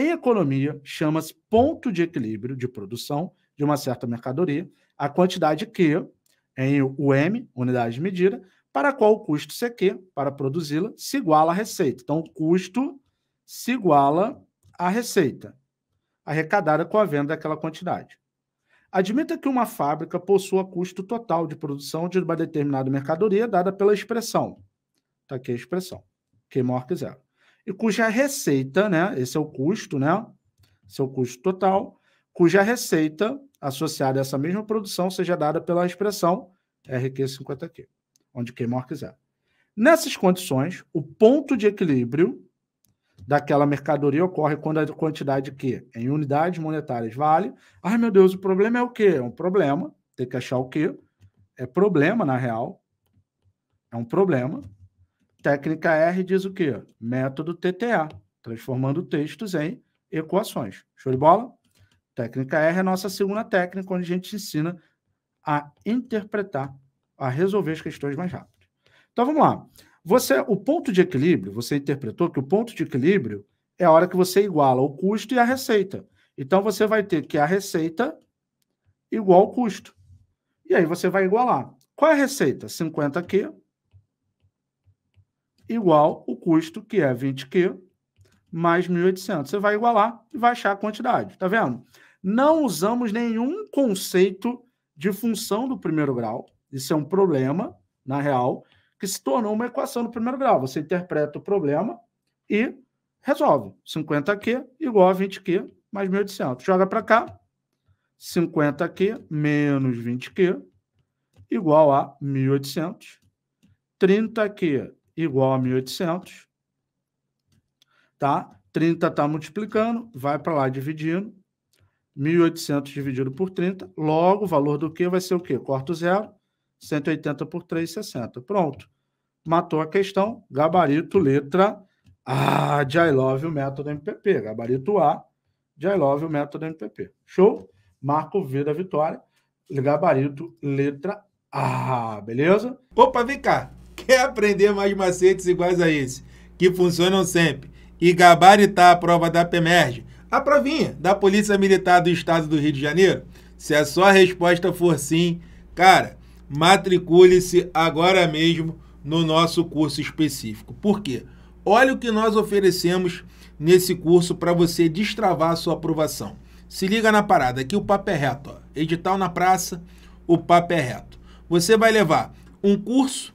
Em economia, chama-se ponto de equilíbrio de produção de uma certa mercadoria, a quantidade Q em UM, unidade de medida, para qual o custo CQ, para produzi-la, se iguala à receita. Então, o custo se iguala à receita arrecadada com a venda daquela quantidade. Admita que uma fábrica possua custo total de produção de uma determinada mercadoria dada pela expressão. Está aqui a expressão, Q maior que zero e cuja receita, né, esse é o custo, né, seu é custo total, cuja receita associada a essa mesma produção seja dada pela expressão RQ50Q, onde Queimor quiser. Nessas condições, o ponto de equilíbrio daquela mercadoria ocorre quando a quantidade Q, em unidades monetárias vale. Ai, meu Deus, o problema é o quê? É um problema, tem que achar o quê? É problema, na real. É um problema. Técnica R diz o quê? Método TTA, transformando textos em equações. Show de bola? Técnica R é a nossa segunda técnica, onde a gente ensina a interpretar, a resolver as questões mais rápido. Então vamos lá. Você, o ponto de equilíbrio, você interpretou que o ponto de equilíbrio é a hora que você iguala o custo e a receita. Então você vai ter que a receita igual o custo. E aí você vai igualar. Qual é a receita? 50 aqui igual o custo, que é 20Q, mais 1.800. Você vai igualar e vai achar a quantidade, tá vendo? Não usamos nenhum conceito de função do primeiro grau. Isso é um problema, na real, que se tornou uma equação do primeiro grau. Você interpreta o problema e resolve. 50Q igual a 20Q mais 1.800. Joga para cá. 50Q menos 20Q igual a 1.800. 30Q igual a 1.800, tá? 30 está multiplicando, vai para lá dividindo, 1.800 dividido por 30, logo o valor do Q vai ser o quê? Corto zero, 180 por 3,60. Pronto. Matou a questão, gabarito, letra A de I love o método MPP. Gabarito A de I love o método MPP. Show? Marco V da vitória, gabarito, letra A, beleza? Opa, vem cá. Quer aprender mais macetes iguais a esse, que funcionam sempre, e gabaritar a prova da PEMERGE, a provinha da Polícia Militar do Estado do Rio de Janeiro? Se a sua resposta for sim, cara, matricule-se agora mesmo no nosso curso específico. Por quê? Olha o que nós oferecemos nesse curso para você destravar a sua aprovação. Se liga na parada, aqui o papo é reto. Ó. Edital na praça, o papo é reto. Você vai levar um curso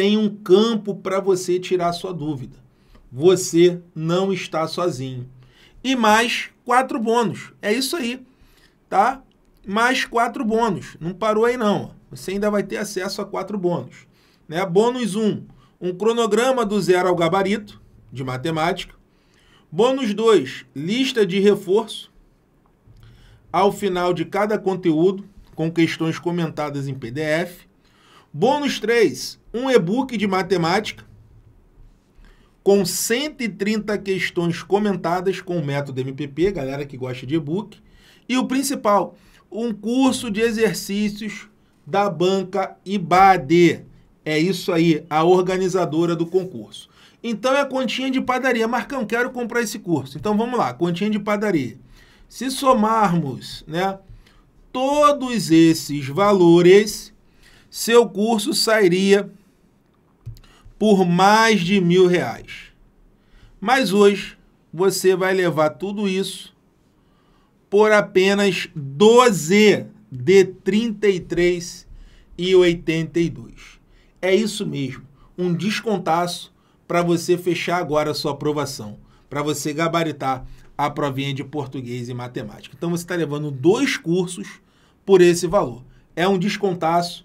tem um campo para você tirar sua dúvida. Você não está sozinho. E mais quatro bônus. É isso aí, tá? Mais quatro bônus. Não parou aí não. Você ainda vai ter acesso a quatro bônus. Né? Bônus 1, um, um cronograma do zero ao gabarito de matemática. Bônus 2, lista de reforço ao final de cada conteúdo com questões comentadas em PDF. Bônus 3, um e-book de matemática com 130 questões comentadas com o método MPP, galera que gosta de e-book. E o principal, um curso de exercícios da banca IBAD. É isso aí, a organizadora do concurso. Então é a continha de padaria. Marcão, quero comprar esse curso. Então vamos lá, continha de padaria. Se somarmos né, todos esses valores, seu curso sairia por mais de mil reais. Mas hoje você vai levar tudo isso por apenas 12 de 33 e 82. É isso mesmo, um descontaço para você fechar agora a sua aprovação, para você gabaritar a provinha de português e matemática. Então você está levando dois cursos por esse valor. É um descontaço